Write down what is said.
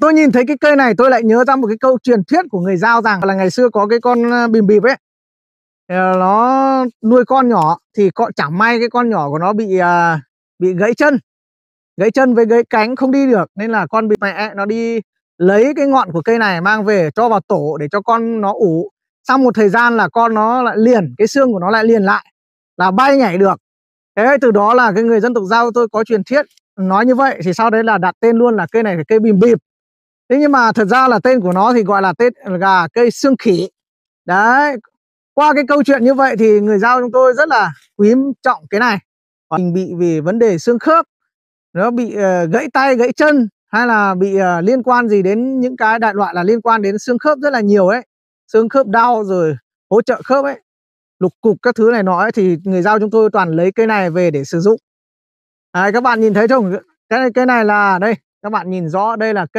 Tôi nhìn thấy cái cây này tôi lại nhớ ra một cái câu truyền thuyết của người Giao rằng là ngày xưa có cái con ờ, bìm bìm ấy ờ, nó nuôi con nhỏ thì con chẳng may cái con nhỏ của nó bị uh, bị gãy chân gãy chân với gãy cánh không đi được nên là con bị mẹ nó đi lấy cái ngọn của cây này mang về cho vào tổ để cho con nó ủ sau một thời gian là con nó lại liền cái xương của nó lại liền lại là bay nhảy được thế từ đó là cái người dân tộc giao tôi có truyền thuyết nói như vậy thì sau đấy là đặt tên luôn là cây này là cây bìm bìm thế nhưng mà thật ra là tên của nó thì gọi là tên gà cây xương khỉ đấy qua cái câu chuyện như vậy thì người giao chúng tôi rất là quý trọng cái này mình bị về vấn đề xương khớp nó bị uh, gãy tay gãy chân hay là bị uh, liên quan gì đến những cái đại loại là liên quan đến xương khớp rất là nhiều ấy xương khớp đau rồi hỗ trợ khớp ấy lục cục các thứ này nói thì người giao chúng tôi toàn lấy cây này về để sử dụng à, các bạn nhìn thấy không cái cái này là đây các bạn nhìn rõ đây là cây